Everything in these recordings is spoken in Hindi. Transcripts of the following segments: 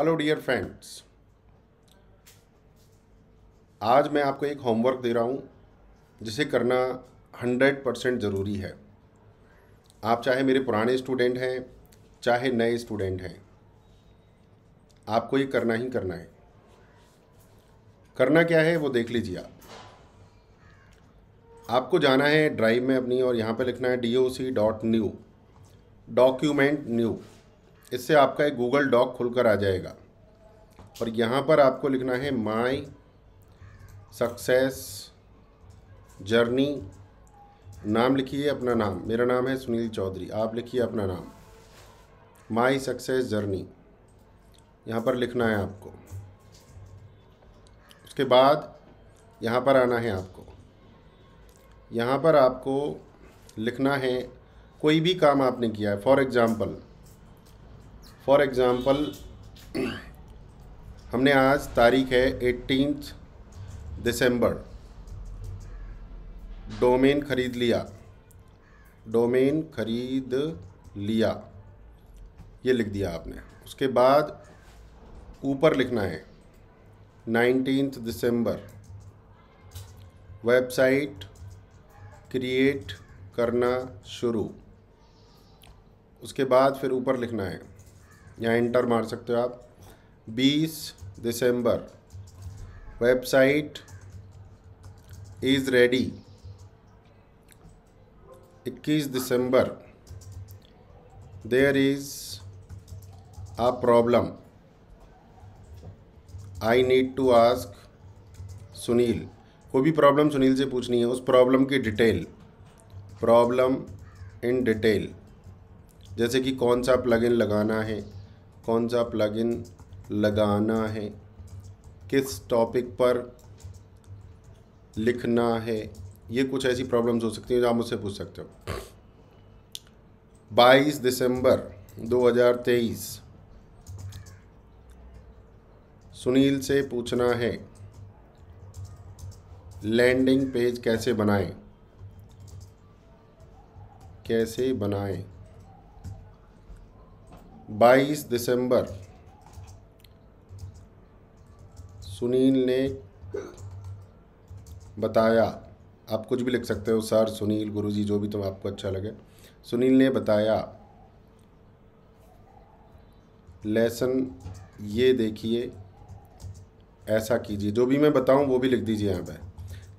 हेलो डियर फ्रेंड्स आज मैं आपको एक होमवर्क दे रहा हूँ जिसे करना हंड्रेड परसेंट ज़रूरी है आप चाहे मेरे पुराने स्टूडेंट हैं चाहे नए स्टूडेंट हैं आपको ये करना ही करना है करना क्या है वो देख लीजिए आप आपको जाना है ड्राइव में अपनी और यहाँ पे लिखना है D O C dot new document new इससे आपका एक गूगल डॉक खुलकर आ जाएगा और यहाँ पर आपको लिखना है माई सक्सेस जर्नी नाम लिखिए अपना नाम मेरा नाम है सुनील चौधरी आप लिखिए अपना नाम माई सक्सेस जर्नी यहाँ पर लिखना है आपको उसके बाद यहाँ पर आना है आपको यहाँ पर आपको लिखना है कोई भी काम आपने किया है फॉर एग्ज़ाम्पल फॉर एग्ज़ाम्पल हमने आज तारीख है एटीन दिसंबर डोमेन ख़रीद लिया डोमेन ख़रीद लिया ये लिख दिया आपने उसके बाद ऊपर लिखना है नाइनटीन दिसंबर वेबसाइट क्रिएट करना शुरू उसके बाद फिर ऊपर लिखना है यहाँ इंटर मार सकते हो आप 20 दिसंबर वेबसाइट इज़ रेडी 21 दिसंबर there is a problem I need to ask Sunil कोई भी प्रॉब्लम सुनील से पूछनी है उस प्रॉब्लम की डिटेल प्रॉब्लम इन डिटेल जैसे कि कौन सा प्लगइन लगाना है कौन सा प्लगइन लगाना है किस टॉपिक पर लिखना है ये कुछ ऐसी प्रॉब्लम्स हो सकती हैं जो आप मुझसे पूछ सकते हो 22 दिसंबर 2023 सुनील से पूछना है लैंडिंग पेज कैसे बनाएं कैसे बनाएं बाईस दिसंबर सुनील ने बताया आप कुछ भी लिख सकते हो सर सुनील गुरुजी जो भी तुम तो आपको अच्छा लगे सुनील ने बताया लेसन ये देखिए ऐसा कीजिए जो भी मैं बताऊं वो भी लिख दीजिए यहाँ पर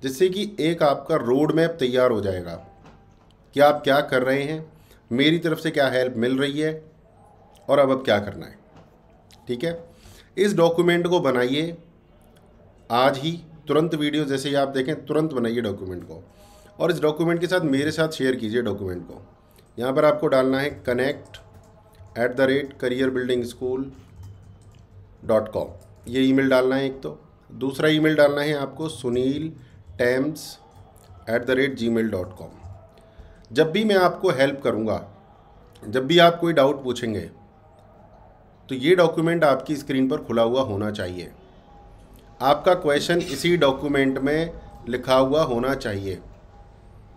जिससे कि एक आपका रोड मैप तैयार हो जाएगा कि आप क्या कर रहे हैं मेरी तरफ से क्या हेल्प मिल रही है और अब अब क्या करना है ठीक है इस डॉक्यूमेंट को बनाइए आज ही तुरंत वीडियो जैसे ही आप देखें तुरंत बनाइए डॉक्यूमेंट को और इस डॉक्यूमेंट के साथ मेरे साथ शेयर कीजिए डॉक्यूमेंट को यहाँ पर आपको डालना है connect at the rate career building school dot com ये ईमेल डालना है एक तो दूसरा ईमेल डालना है आपको सुनील टैम्स at the rate Gmail dot com जब भी मैं आपको हेल्प करूँगा जब भी आप कोई डाउट पूछेंगे तो ये डॉक्यूमेंट आपकी स्क्रीन पर खुला हुआ होना चाहिए आपका क्वेश्चन इसी डॉक्यूमेंट में लिखा हुआ होना चाहिए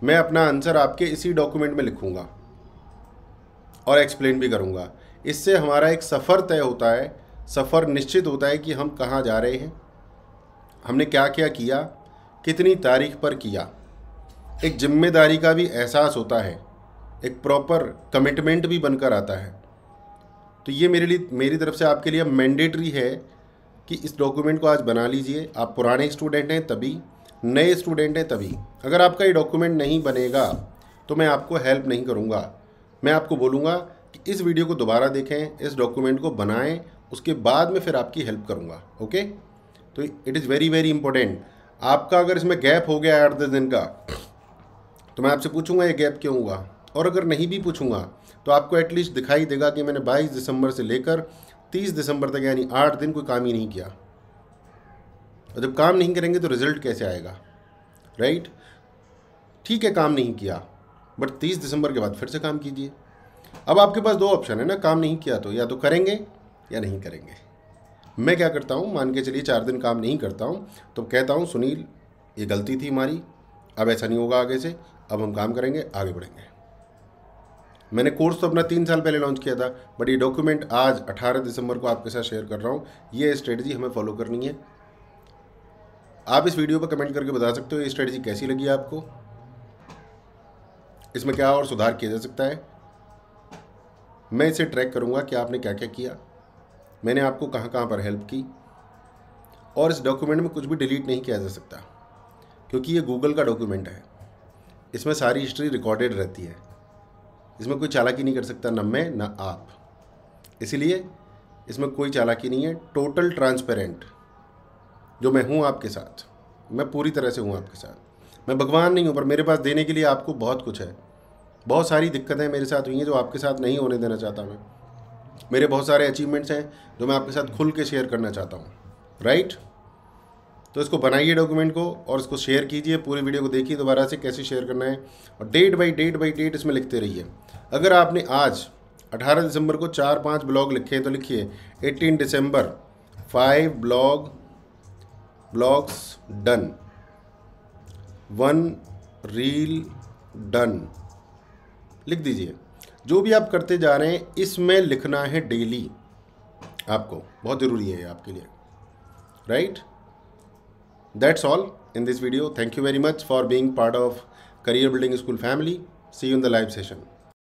मैं अपना आंसर आपके इसी डॉक्यूमेंट में लिखूँगा और एक्सप्लेन भी करूँगा इससे हमारा एक सफ़र तय होता है सफ़र निश्चित होता है कि हम कहाँ जा रहे हैं हमने क्या क्या किया कितनी तारीख पर किया एक जिम्मेदारी का भी एहसास होता है एक प्रॉपर कमिटमेंट भी बनकर आता है तो ये मेरे लिए मेरी तरफ से आपके लिए मैंडेटरी है कि इस डॉक्यूमेंट को आज बना लीजिए आप पुराने स्टूडेंट हैं तभी नए स्टूडेंट हैं तभी अगर आपका ये डॉक्यूमेंट नहीं बनेगा तो मैं आपको हेल्प नहीं करूँगा मैं आपको बोलूँगा कि इस वीडियो को दोबारा देखें इस डॉक्यूमेंट को बनाएं उसके बाद में फिर आपकी हेल्प करूँगा ओके तो it is very very important आपका अगर इसमें गैप हो गया है आठ दस दिन का तो मैं आपसे पूछूंगा ये गैप क्यों हुआ और अगर नहीं भी पूछूंगा तो आपको एटलीस्ट दिखाई देगा कि मैंने 22 दिसंबर से लेकर 30 दिसंबर तक यानी आठ दिन कोई काम ही नहीं किया और जब काम नहीं करेंगे तो रिजल्ट कैसे आएगा राइट ठीक है काम नहीं किया बट तीस दिसंबर के बाद फिर से काम कीजिए अब आपके पास दो ऑप्शन है ना काम नहीं किया तो या तो करेंगे या नहीं करेंगे मैं क्या करता हूँ मान के चलिए चार दिन काम नहीं करता हूँ तो कहता हूँ सुनील ये गलती थी हमारी अब ऐसा नहीं होगा आगे से अब हम काम करेंगे आगे बढ़ेंगे मैंने कोर्स तो अपना तीन साल पहले लॉन्च किया था बट ये डॉक्यूमेंट आज 18 दिसंबर को आपके साथ शेयर कर रहा हूँ ये स्ट्रेटजी हमें फॉलो करनी है आप इस वीडियो पर कमेंट करके बता सकते हो ये स्ट्रेटजी कैसी लगी आपको इसमें क्या और सुधार किया जा सकता है मैं इसे ट्रैक करूँगा कि आपने क्या क्या किया मैंने आपको कहाँ कहाँ पर हेल्प की और इस डॉक्यूमेंट में कुछ भी डिलीट नहीं किया जा सकता क्योंकि ये गूगल का डॉक्यूमेंट है इसमें सारी हिस्ट्री रिकॉर्डेड रहती है इसमें कोई चालाकी नहीं कर सकता न मैं न आप इसीलिए इसमें कोई चालाकी नहीं है टोटल ट्रांसपेरेंट जो मैं हूँ आपके साथ मैं पूरी तरह से हूँ आपके साथ मैं भगवान नहीं हूँ पर मेरे पास देने के लिए आपको बहुत कुछ है बहुत सारी दिक्कतें मेरे साथ हुई हैं जो आपके साथ नहीं होने देना चाहता मैं मेरे बहुत सारे अचीवमेंट्स हैं जो मैं आपके साथ खुल के शेयर करना चाहता हूँ राइट तो इसको बनाइए डॉक्यूमेंट को और इसको शेयर कीजिए पूरी वीडियो को देखिए दोबारा से कैसे शेयर करना है और date by date by date इसमें लिखते रहिए अगर आपने आज 18 दिसंबर को चार पांच ब्लॉग लिखे हैं तो लिखिए 18 दिसंबर five blog blogs done one reel done लिख दीजिए जो भी आप करते जा रहे हैं इसमें लिखना है डेली आपको बहुत ज़रूरी है आपके लिए right that's all in this video thank you very much for being part of career building school family see you in the live session